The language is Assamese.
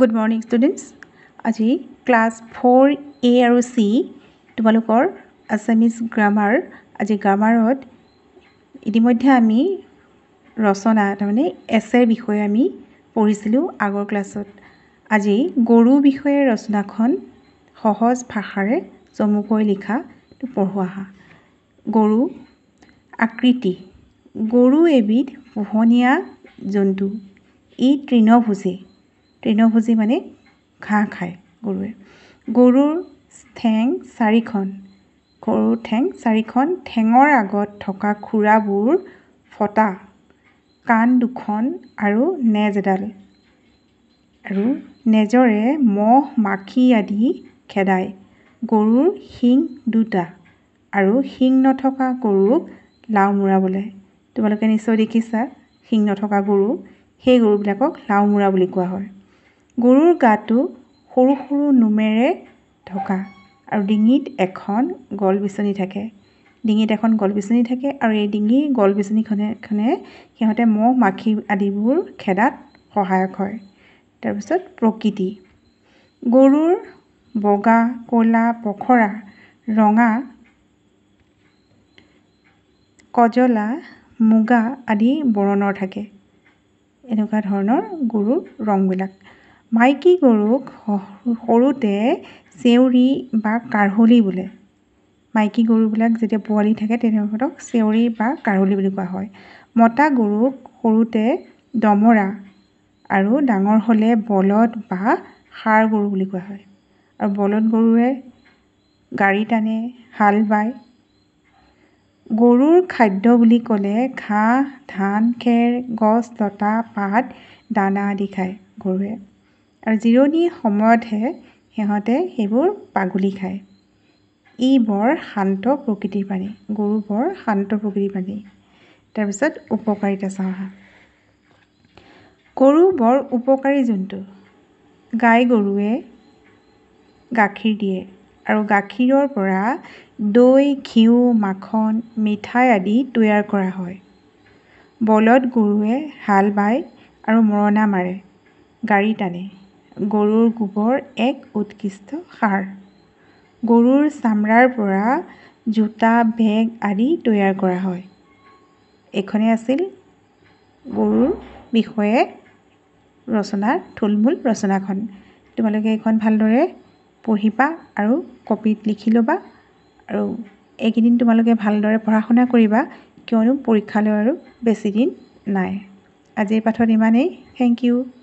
গুড মৰ্ণিং ষ্টুডেণ্টছ আজি ক্লাছ ফ'ৰ এ আৰু চি তোমালোকৰ আছামিজ গ্ৰামাৰ আজি গ্ৰামাৰত ইতিমধ্যে আমি ৰচনা তাৰমানে এছেৰ বিষয়ে আমি পঢ়িছিলোঁ আগৰ ক্লাছত আজি গৰু বিষয়ে ৰচনাখন সহজ ভাষাৰে চমুকৈ লিখা পঢ়োৱা হা গৰু আকৃতি গৰু এবিধ পোহনীয়া জন্তু ই তৃণভোজী তৃণভোজী মানে ঘাঁহ খায় গৰুৱে গৰুৰ ঠেং চাৰিখন গৰুৰ ঠেং চাৰিখন ঠেঙৰ আগত থকা খুৰাবোৰ ফটা কাণ দুখন আৰু নেজ এডাল আৰু নেজৰে মহ মাখি আদি খেদায় গৰুৰ শিং দুটা আৰু শিং নথকা গৰুক লাওমোৰা বোলে তোমালোকে নিশ্চয় দেখিছা শিং নথকা গৰু সেই গৰুবিলাকক লাওমোৰা বুলি কোৱা হয় গৰুৰ গাটো সৰু সৰু নোমেৰে ঢকা আৰু ডিঙিত এখন গল বিচনী থাকে ডিঙিত এখন গল বিচনী থাকে আৰু এই ডিঙিৰ গল বিচনীখনেখনে সিহঁতে মহ মাখি আদিবোৰ খেদাত সহায়ক হয় তাৰপিছত প্ৰকৃতি গৰুৰ বগা ক'লা পখৰা ৰঙা কজলা মুগা আদি বৰণৰ থাকে এনেকুৱা ধৰণৰ গৰুৰ ৰংবিলাক মাইকী গৰুক সৰুতে চেউৰী বা কাঢ়লি বোলে মাইকী গৰুবিলাক যেতিয়া পোৱালি থাকে তেনেসকলক চেউৰী বা কাঢ়লি বুলি কোৱা হয় মতা গৰুক সৰুতে দমৰা আৰু ডাঙৰ হ'লে বলদ বা সাৰ গৰু বুলি কোৱা হয় আৰু বলদ গৰুৱে গাড়ী টানে হাল বায় গৰুৰ খাদ্য বুলি ক'লে ঘাঁহ ধান খেৰ গছ লতা পাত দানা আদি খায় গৰুৱে আৰু জিৰণিৰ সময়তহে সিহঁতে সেইবোৰ পাগুলি খায় ই বৰ শান্ত প্ৰকৃতিৰ প্ৰাণী গৰু বৰ শান্ত প্ৰকৃতিৰ প্ৰাণী তাৰপিছত উপকাৰিতা চাওঁ গৰু বৰ উপকাৰী জন্তু গাই গৰুৱে গাখীৰ দিয়ে আৰু গাখীৰৰ পৰা দৈ ঘিউ মাখন মিঠাই আদি তৈয়াৰ কৰা হয় বলত গৰুৱে হাল বায় আৰু মৰণা মাৰে গাড়ী টানে গৰুৰ গোবৰ এক উৎকৃষ্ট সাৰ গৰুৰ চামৰাৰ পৰা জোতা বেগ আদি তৈয়াৰ কৰা হয় এইখনেই আছিল গৰুৰ বিষয়ে ৰচনাৰ থুলমূল ৰচনাখন তোমালোকে এইখন ভালদৰে পঢ়িবা আৰু কপিত লিখি ল'বা আৰু এইকেইদিন তোমালোকে ভালদৰে পঢ়া শুনা কৰিবা কিয়নো পৰীক্ষালৈ আৰু বেছিদিন নাই আজিৰ পাঠত ইমানেই থেংক ইউ